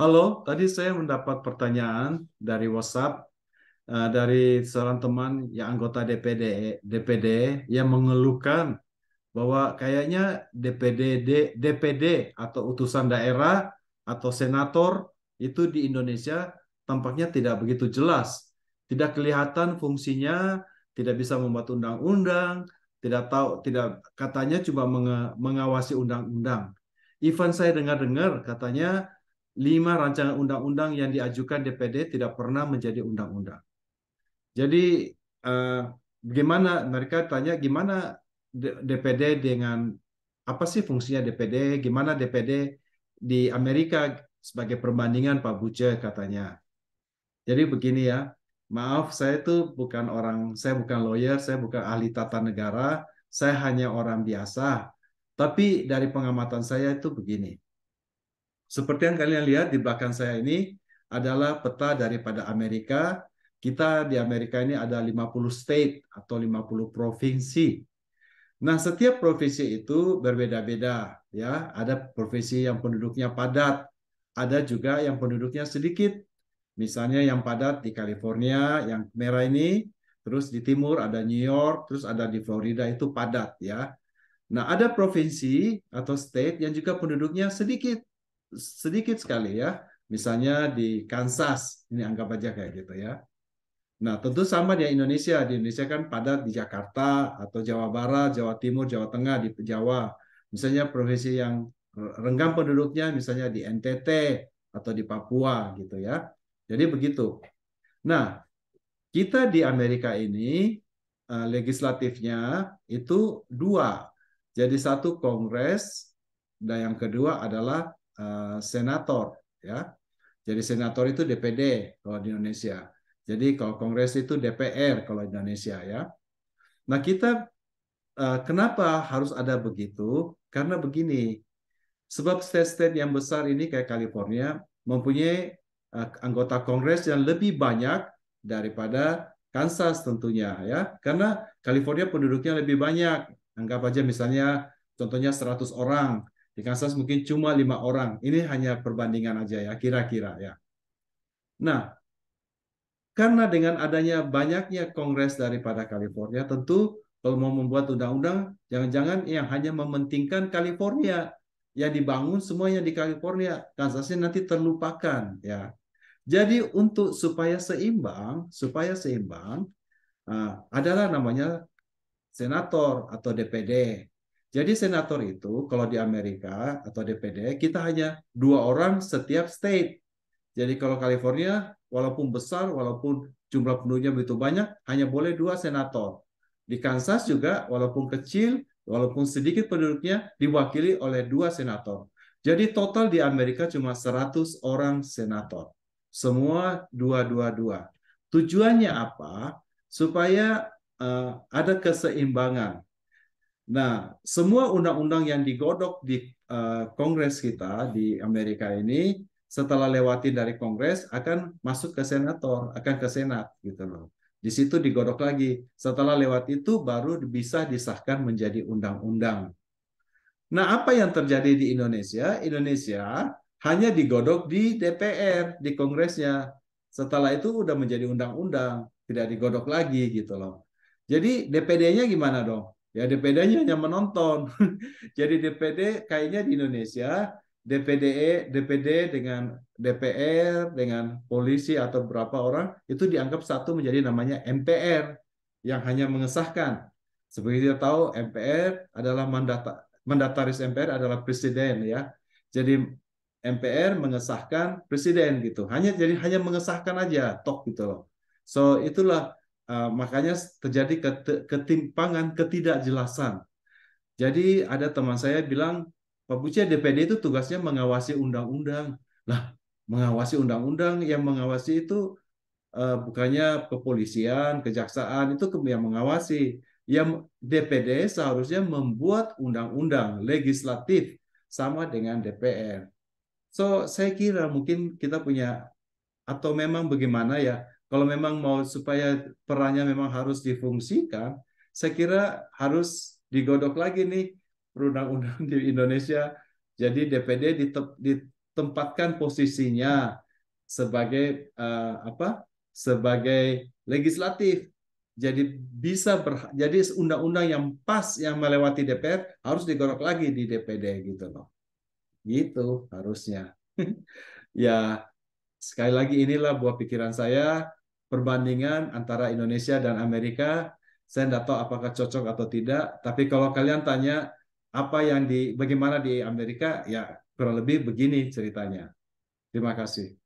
Halo, tadi saya mendapat pertanyaan dari WhatsApp uh, dari seorang teman yang anggota DPD DPD yang mengeluhkan bahwa kayaknya DPD DPD atau utusan daerah atau senator itu di Indonesia tampaknya tidak begitu jelas, tidak kelihatan fungsinya, tidak bisa membuat undang-undang, tidak tahu tidak katanya cuma mengawasi undang-undang. Even saya dengar-dengar katanya lima rancangan undang-undang yang diajukan DPD tidak pernah menjadi undang-undang. Jadi bagaimana eh, gimana mereka tanya gimana DPD dengan apa sih fungsinya DPD? Gimana DPD di Amerika sebagai perbandingan Pak Buce katanya. Jadi begini ya, maaf saya itu bukan orang, saya bukan lawyer, saya bukan ahli tata negara, saya hanya orang biasa. Tapi dari pengamatan saya itu begini. Seperti yang kalian lihat di belakang saya ini adalah peta daripada Amerika. Kita di Amerika ini ada 50 state atau 50 provinsi. Nah, setiap provinsi itu berbeda-beda ya. Ada provinsi yang penduduknya padat, ada juga yang penduduknya sedikit. Misalnya yang padat di California, yang merah ini, terus di timur ada New York, terus ada di Florida itu padat ya. Nah, ada provinsi atau state yang juga penduduknya sedikit sedikit sekali ya. Misalnya di Kansas, ini anggap aja kayak gitu ya. Nah, tentu sama di Indonesia. Di Indonesia kan padat di Jakarta atau Jawa Barat, Jawa Timur, Jawa Tengah, di Jawa. Misalnya profesi yang renggam penduduknya misalnya di NTT atau di Papua gitu ya. Jadi begitu. Nah, kita di Amerika ini eh, legislatifnya itu dua. Jadi satu Kongres dan yang kedua adalah Eh, senator ya. Jadi senator itu DPD kalau di Indonesia. Jadi kalau kongres itu DPR kalau Indonesia ya. Nah, kita eh, kenapa harus ada begitu? Karena begini. Sebab state-state yang besar ini kayak California mempunyai eh, anggota kongres yang lebih banyak daripada Kansas tentunya ya. Karena California penduduknya lebih banyak. Anggap aja misalnya contohnya 100 orang. Di Kansas mungkin cuma lima orang. Ini hanya perbandingan aja ya, kira-kira ya. Nah, karena dengan adanya banyaknya kongres daripada California, tentu kalau mau membuat undang-undang, jangan-jangan yang hanya mementingkan California. Yang dibangun semuanya di California, Kansasnya nanti terlupakan ya. Jadi untuk supaya seimbang, supaya seimbang uh, adalah namanya senator atau DPD jadi senator itu kalau di Amerika atau DPD kita hanya dua orang setiap state. Jadi kalau California walaupun besar, walaupun jumlah penduduknya begitu banyak, hanya boleh dua senator. Di Kansas juga walaupun kecil, walaupun sedikit penduduknya diwakili oleh dua senator. Jadi total di Amerika cuma 100 orang senator. Semua dua-dua-dua. Tujuannya apa? Supaya uh, ada keseimbangan Nah, semua undang-undang yang digodok di uh, Kongres kita di Amerika ini setelah lewati dari Kongres akan masuk ke senator, akan ke Senat gitu loh. Di situ digodok lagi. Setelah lewat itu baru bisa disahkan menjadi undang-undang. Nah, apa yang terjadi di Indonesia? Indonesia hanya digodok di DPR, di Kongresnya. Setelah itu udah menjadi undang-undang, tidak digodok lagi gitu loh. Jadi DPD-nya gimana dong? Ya DPD-nya hanya menonton. Jadi DPD kayaknya di Indonesia DPD, DPD e, dengan DPR dengan polisi atau berapa orang itu dianggap satu menjadi namanya MPR yang hanya mengesahkan. Seperti kita tahu MPR adalah mandata mandataris MPR adalah presiden ya. Jadi MPR mengesahkan presiden gitu. Hanya jadi hanya mengesahkan aja tok gitu loh. So itulah Eh, makanya terjadi ketimpangan ketidakjelasan jadi ada teman saya bilang Pak Buce DPD itu tugasnya mengawasi undang-undang lah mengawasi undang-undang yang mengawasi itu uh, bukannya kepolisian kejaksaan itu yang mengawasi yang DPD seharusnya membuat undang-undang legislatif sama dengan DPR. So saya kira mungkin kita punya atau memang bagaimana ya kalau memang mau supaya perannya memang harus difungsikan, saya kira harus digodok lagi nih perundang-undang di Indonesia. Jadi DPD ditempatkan posisinya sebagai uh, apa? Sebagai legislatif. Jadi bisa ber, jadi undang-undang yang pas yang melewati DPR harus digodok lagi di DPD gitu loh. Gitu harusnya. ya sekali lagi inilah buah pikiran saya perbandingan antara Indonesia dan Amerika. Saya tidak tahu apakah cocok atau tidak, tapi kalau kalian tanya apa yang di bagaimana di Amerika, ya kurang lebih begini ceritanya. Terima kasih.